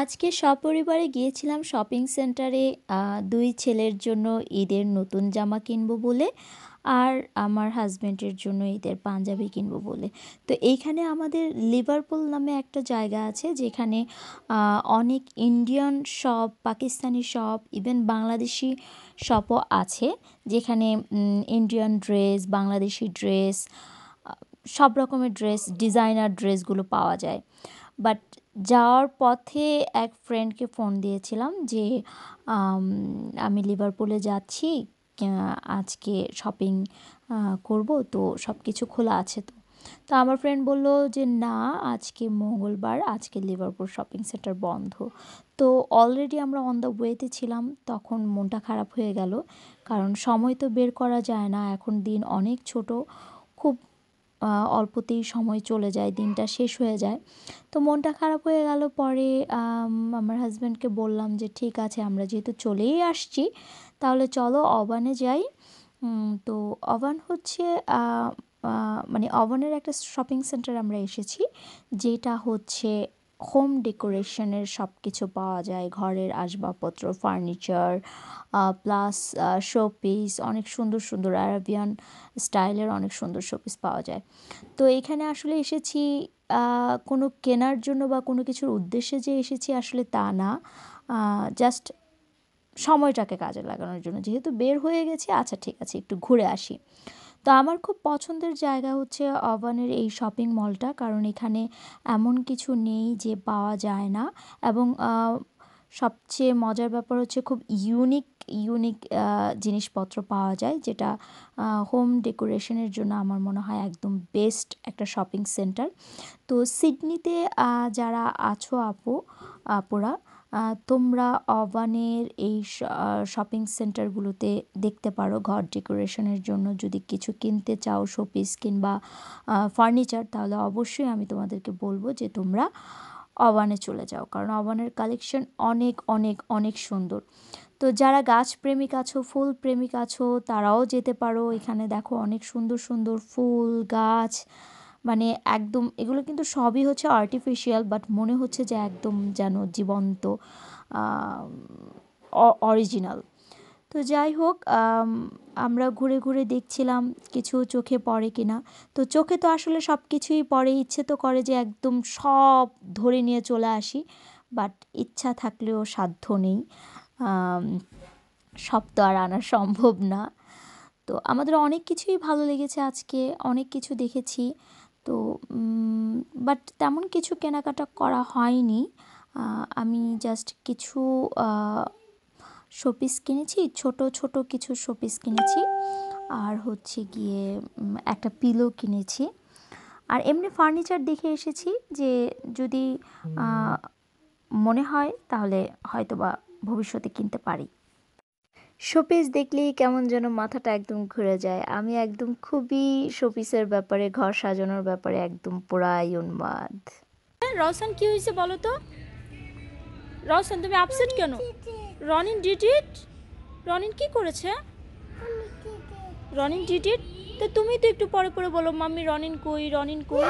আজকে সপরিবারে গিয়েছিলাম শপিং সেন্টারে দুই ছেলের জন্য ঈদের নতুন জামা কিনবো বলে আর আমার হাজব্যান্ডের জন্য ঈদের পাঞ্জাবি কিনবো বলে তো এইখানে আমাদের লিভারপুল নামে একটা জায়গা আছে যেখানে অনেক Indian shop Pakistani shop even Bangladeshi শপও আছে যেখানে ইন্ডিয়ান ড্রেস বাংলাদেশি ড্রেস সব রকমের ড্রেস ডিজাইনার ড্রেসগুলো পাওয়া যায় বাট যাওয়ার পথে এক ফ্রেন্ডকে ফোন দিয়েছিলাম যে আমি লিভারপুলে যাচ্ছি আজকে শপিং করব তো সব কিছু খোলা আছে তো তো আমার ফ্রেন্ড বলল যে না আজকে মঙ্গলবার আজকে লিভারপুল শপিং সেন্টার বন্ধ তো অলরেডি আমরা অন দ্য ওয়েতে ছিলাম তখন মনটা খারাপ হয়ে গেল কারণ সময় তো বের করা যায় না এখন দিন অনেক ছোট খুব অল্পতেই সময় চলে যায় দিনটা শেষ হয়ে যায় তো মনটা খারাপ হয়ে গেল পরে আমার হাজব্যান্ডকে বললাম যে ঠিক আছে আমরা যেহেতু চলেই আসছি তাহলে চলো অবানে যাই তো অবান হচ্ছে মানে অবানের একটা শপিং সেন্টার আমরা এসেছি যেটা হচ্ছে হোম ডেকোরেশনের সব কিছু পাওয়া যায় ঘরের আসবাবপত্র ফার্নিচার প্লাস শোপিস অনেক সুন্দর সুন্দর আরবিয়ান স্টাইলের অনেক সুন্দর শোপিস পাওয়া যায় তো এখানে আসলে এসেছি কোনো কেনার জন্য বা কোনো কিছুর উদ্দেশ্যে যে এসেছি আসলে তা না জাস্ট সময়টাকে কাজে লাগানোর জন্য যেহেতু বের হয়ে গেছি আচ্ছা ঠিক আছে একটু ঘুরে আসি তো আমার খুব পছন্দের জায়গা হচ্ছে অবানের এই শপিং মলটা কারণ এখানে এমন কিছু নেই যে পাওয়া যায় না এবং সবচেয়ে মজার ব্যাপার হচ্ছে খুব ইউনিক ইউনিক জিনিসপত্র পাওয়া যায় যেটা হোম ডেকোরেশনের জন্য আমার মনে হয় একদম বেস্ট একটা শপিং সেন্টার তো সিডনিতে যারা আছো আপু আপুরা তোমরা অবানের এই শপিং সেন্টারগুলোতে দেখতে পারো ঘর ডেকোরেশনের জন্য যদি কিছু কিনতে চাও শোপিস কিংবা ফার্নিচার তাহলে অবশ্যই আমি তোমাদেরকে বলবো যে তোমরা অবানে চলে যাও কারণ অবানের কালেকশন অনেক অনেক অনেক সুন্দর তো যারা গাছ প্রেমিক আছো ফুল প্রেমিক আছো তারাও যেতে পারো এখানে দেখো অনেক সুন্দর সুন্দর ফুল গাছ মানে একদম এগুলো কিন্তু সবই হচ্ছে আর্টিফিশিয়াল বাট মনে হচ্ছে যে একদম যেন জীবন্ত অরিজিনাল তো যাই হোক আমরা ঘুরে ঘুরে দেখছিলাম কিছু চোখে পড়ে কিনা তো চোখে তো আসলে সব কিছুই পড়ে ইচ্ছে তো করে যে একদম সব ধরে নিয়ে চলে আসি বাট ইচ্ছা থাকলেও সাধ্য নেই সব তো আর আনা সম্ভব না তো আমাদের অনেক কিছুই ভালো লেগেছে আজকে অনেক কিছু দেখেছি তো বাট তেমন কিছু কেনাকাটা করা হয়নি আমি জাস্ট কিছু শোপিস কিনেছি ছোট ছোট কিছু শোপিস কিনেছি আর হচ্ছে গিয়ে একটা পিলো কিনেছি আর এমনি ফার্নিচার দেখে এসেছি যে যদি মনে হয় তাহলে হয়তো বা ভবিষ্যতে কিনতে পারি শোপিস দেখলেই কেমন যেন মাথাটা একদম ঘুরে যায় আমি একদম খুবই শোপিসের ব্যাপারে ঘর সাজানোর ব্যাপারে একদম পুরাই উন্মাদ রসন কি হয়েছে বলো তো রসন তুমি আপসেট কেন রনিন ডিটিট রনিন কি করেছে রনিন ডিটিট তো তুমি তো একটু পরে পরে বলো মাম্মি রনিন কই রনিন কই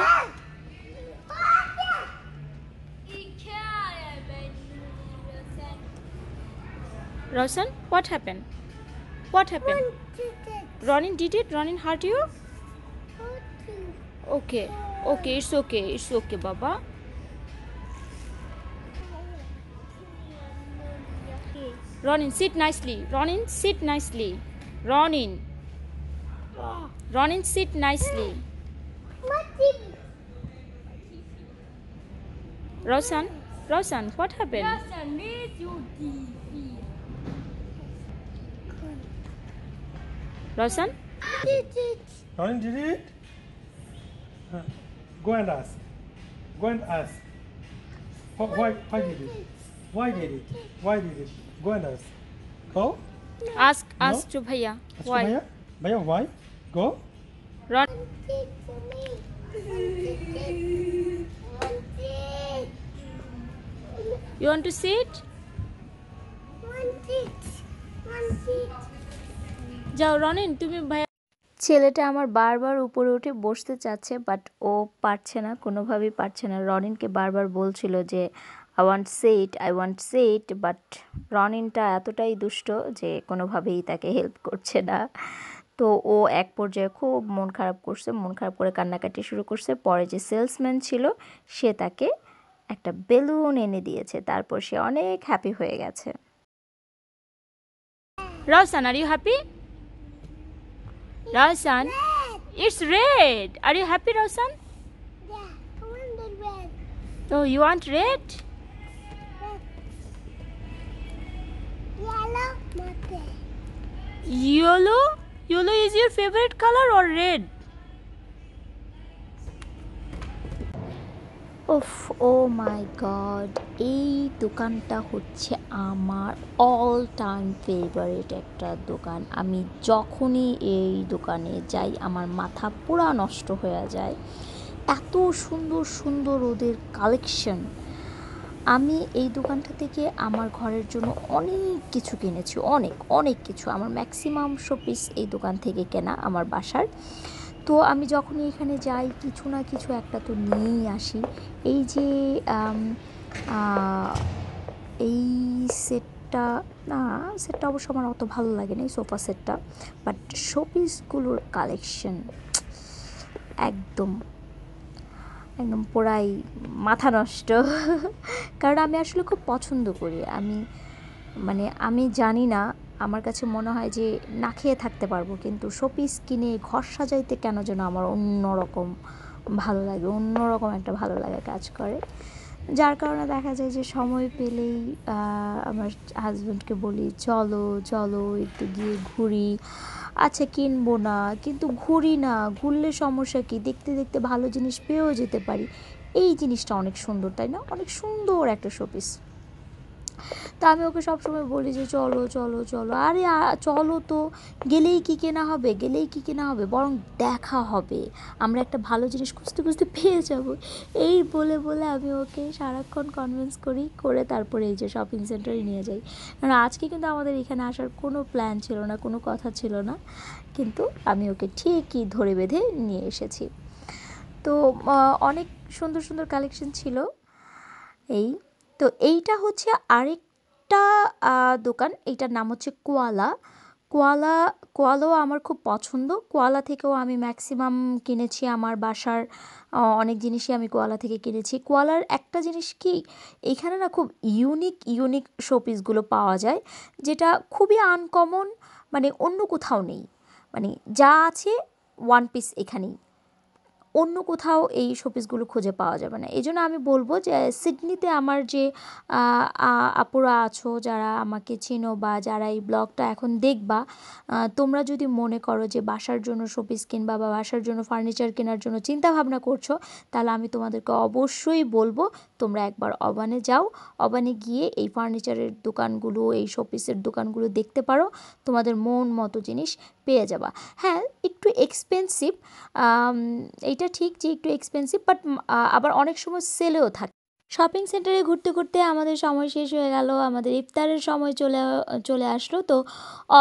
Roshan, what happened? What happened? Ronin did it. Ronin hurt you? Okay. Okay, it's okay. It's okay, Baba. Ronin, sit nicely. Ronin, sit nicely. Ronin. Ronin, sit nicely. Roshan, Roshan, what happened? Roshan? I did it. Roshan did it? Uh, go and ask. Go and ask. Why, why, why did it? Why did it? Why did it? Go and ask. Go. Ask, no? ask to Bhaiya. why? To Bhaiya, why? Go. Run. You want to sit? One seat. One seat. যাও Ronin তুমি ভাইয়া ছেলেটা আমার বারবার উপরে উঠে বসতে চাচ্ছে বাট ও পারছে না কোনোভাবেই পারছে না রনিনকে বারবার বলছিল যে I want seat I want seat but রনিনটা এতটাই দুষ্ট যে কোনোভাবেই তাকে হেল্প করছে না তো ও এক পর্যায়ে খুব মন খারাপ করছে মন খারাপ করে কান্নাকাটি শুরু করছে পরে যে সেলসম্যান ছিল সে তাকে একটা বেলুন এনে দিয়েছে তারপর সে অনেক হ্যাপি হয়ে গেছে Roshan are you happy Roshan? It's red. Are you happy, Roshan? Yeah, I want the red. So you want red? Yellow, mate. Yellow? Yellow is your favorite color or red? ওফ oh my god. এই দোকানটা হচ্ছে আমার all time favourite একটা দোকান আমি যখনই এই দোকানে যাই আমার মাথা পুরা নষ্ট হয়ে যায় এত সুন্দর সুন্দর ওদের কালেকশন আমি এই দোকানটা থেকে আমার ঘরের জন্য অনেক কিছু কিনেছি অনেক অনেক কিছু আমার ম্যাক্সিমাম শোপিস এই দোকান থেকে কেনা আমার বাসার তো আমি যখনই এখানে যাই কিছু না কিছু একটা তো নিয়েই আসি এই যে এই সেট সেটটা না সেটটা অবশ্য আমার অত ভালো লাগে না সোফা সেটটা বাট শোপিসগুলোর কালেকশন একদম একদম পোড়াই মাথা নষ্ট কারণ আমি আসলে খুব পছন্দ করি আমি মানে আমি জানি না আমার কাছে মনে হয় যে না খেয়ে থাকতে পারবো কিন্তু শোপিস কিনে ঘর সাজাইতে কেন যেন আমার অন্যরকম ভালো লাগে অন্যরকম একটা ভালো লাগা কাজ করে যার কারণে দেখা যায় যে সময় পেলেই আমার হাজব্যান্ডকে বলি চলো চলো একটু গিয়ে ঘুরি আচ্ছা কিনবো না কিন্তু ঘুরি না ঘুরলে সমস্যা কী দেখতে দেখতে ভালো জিনিস পেয়েও যেতে পারি এই জিনিসটা অনেক সুন্দর তাই না অনেক সুন্দর একটা শোপিস তো আমি ওকে সবসময় বলি যে চলো চলো চলো আরে চলো তো গেলেই কি কেনা হবে গেলেই কি কেনা হবে বরং দেখা হবে আমরা একটা ভালো জিনিস খুঁজতে খুঁজতে পেয়ে যাবো এই বলে বলে আমি ওকে সারাক্ষণ কনভিন্স করি করে তারপরে এই যে শপিং সেন্টারে নিয়ে যাই কারণ আজকে কিন্তু আমাদের এখানে আসার কোনো প্ল্যান ছিল না কোনো কথা ছিল না কিন্তু আমি ওকে ঠিকই ধরে বেঁধে নিয়ে এসেছি তো অনেক সুন্দর সুন্দর কালেকশন ছিল এই তো এইটা হচ্ছে আরেকটা দোকান এইটার নাম হচ্ছে কোয়ালা কোয়ালা কোয়ালাও আমার খুব পছন্দ কোয়ালা থেকেও আমি ম্যাক্সিমাম কিনেছি আমার বাসার অনেক জিনিসই আমি কোয়ালা থেকে কিনেছি কোয়ালার একটা জিনিস কি এখানে না খুব ইউনিক ইউনিক শোপিসগুলো পাওয়া যায় যেটা খুবই আনকমন মানে অন্য কোথাও নেই মানে যা আছে ওয়ান পিস এখানেই অন্য কোথাও এই শোপিসগুলো খুঁজে পাওয়া যাবে না এই জন্য আমি বলবো যে সিডনিতে আমার যে আপুরা আছো যারা আমাকে চিনো বা যারা এই ব্লগটা এখন দেখবা তোমরা যদি মনে করো যে বাসার জন্য শোপিস কিনবা বা বাসার জন্য ফার্নিচার কেনার জন্য চিন্তা ভাবনা করছো তাহলে আমি তোমাদেরকে অবশ্যই বলবো তোমরা একবার অবানে যাও অবানে গিয়ে এই ফার্নিচারের দোকানগুলো এই শোপিসের দোকানগুলো দেখতে পারো তোমাদের মন মতো জিনিস পেয়ে যাবা হ্যাঁ একটু এক্সপেন্সিভ এইটা ঠিক যে একটু এক্সপেন্সিভ বাট আবার অনেক সময় সেলেও থাকে শপিং সেন্টারে ঘুরতে ঘুরতে আমাদের সময় শেষ হয়ে গেল আমাদের ইফতারের সময় চলে চলে আসলো তো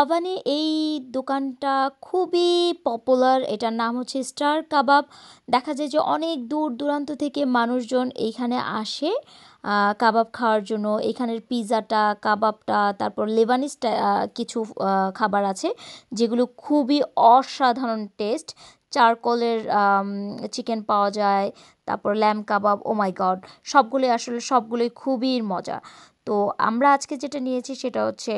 অবানে এই দোকানটা খুবই পপুলার এটার নাম হচ্ছে স্টার কাবাব দেখা যায় যে অনেক দূর দূরান্ত থেকে মানুষজন এইখানে আসে কাবাব খাওয়ার জন্য এখানের পিৎজাটা কাবাবটা তারপর লেবানিস কিছু খাবার আছে যেগুলো খুবই অসাধারণ টেস্ট চারকোলের চিকেন পাওয়া যায় তারপর ল্যাম কাবাব ও মাই গড সবগুলোই আসলে সবগুলোই খুবই মজা তো আমরা আজকে যেটা নিয়েছি সেটা হচ্ছে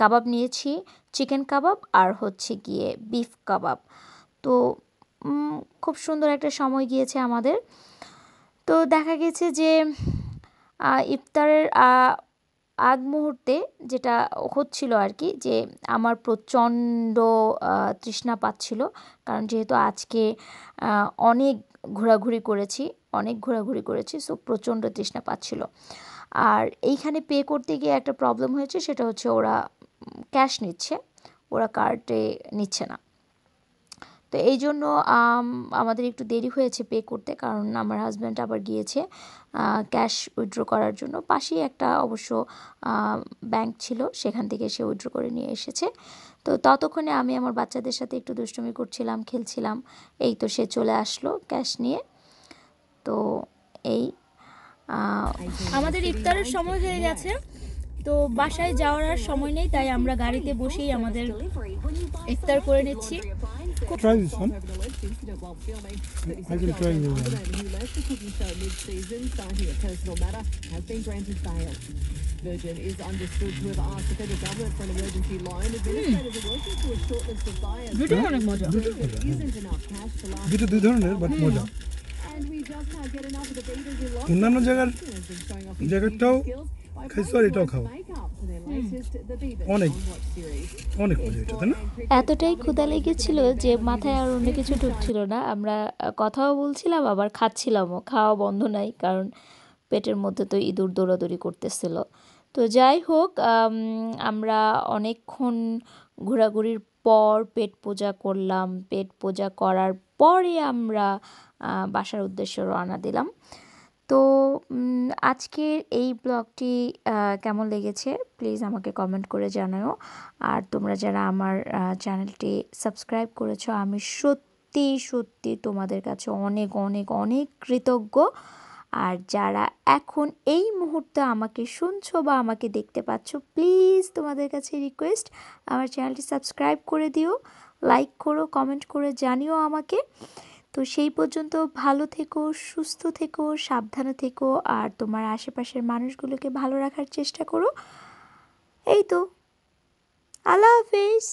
কাবাব নিয়েছি চিকেন কাবাব আর হচ্ছে গিয়ে বিফ কাবাব তো খুব সুন্দর একটা সময় গিয়েছে আমাদের তো দেখা গেছে যে ইফতারের আগ মুহূর্তে যেটা হচ্ছিল আর কি যে আমার প্রচণ্ড তৃষ্ণা পাচ্ছিল কারণ যেহেতু আজকে অনেক ঘোরাঘুরি করেছি অনেক ঘোরাঘুরি করেছি সো প্রচণ্ড তৃষ্ণা পাচ্ছিল আর এইখানে পে করতে গিয়ে একটা প্রবলেম হয়েছে সেটা হচ্ছে ওরা ক্যাশ নিচ্ছে ওরা কার্ডে নিচ্ছে না তো এই জন্য আমাদের একটু দেরি হয়েছে পে করতে কারণ আমার হাজব্যান্ড আবার গিয়েছে ক্যাশ উইথড্র করার জন্য পাশেই একটা অবশ্য ব্যাংক ছিল সেখান থেকে সে উইথড্র করে নিয়ে এসেছে তো ততক্ষণে আমি আমার বাচ্চাদের সাথে একটু দুষ্টুমি করছিলাম খেলছিলাম এই তো সে চলে আসলো ক্যাশ নিয়ে তো এই আমাদের ইফতারের সময় হয়ে গেছে তো বাসায় যাওয়ার আর সময় নেই তাই আমরা গাড়িতে বসেই আমাদের ইফতার করে নেছি hmm. hmm. অন্যান্য জায়গার জায়গাটাও এতটাই ক্ষুদা লেগেছিল যে মাথায় আর অন্য কিছু ঢুকছিল না আমরা কথাও বলছিলাম আবার খাচ্ছিলামও খাওয়া বন্ধ নাই কারণ পেটের মধ্যে তো ইঁদুর দৌড়াদৌড়ি করতেছিল তো যাই হোক আমরা অনেকক্ষণ ঘোরাঘুরির পর পেট পূজা করলাম পেট পূজা করার পরে আমরা বাসার উদ্দেশ্যে রওনা দিলাম তো আজকের এই ব্লগটি কেমন লেগেছে প্লিজ আমাকে কমেন্ট করে জানাও আর তোমরা যারা আমার চ্যানেলটি সাবস্ক্রাইব করেছো আমি সত্যি সত্যি তোমাদের কাছে অনেক অনেক অনেক কৃতজ্ঞ আর যারা এখন এই মুহূর্তে আমাকে শুনছো বা আমাকে দেখতে পাচ্ছ প্লিজ তোমাদের কাছে রিকোয়েস্ট আমার চ্যানেলটি সাবস্ক্রাইব করে দিও লাইক করো কমেন্ট করে জানিও আমাকে তো সেই পর্যন্ত ভালো থেকো সুস্থ থেকো সাবধানে থেকো আর তোমার আশেপাশের মানুষগুলোকে ভালো রাখার চেষ্টা করো এই তো আল্লাহ হাফেজ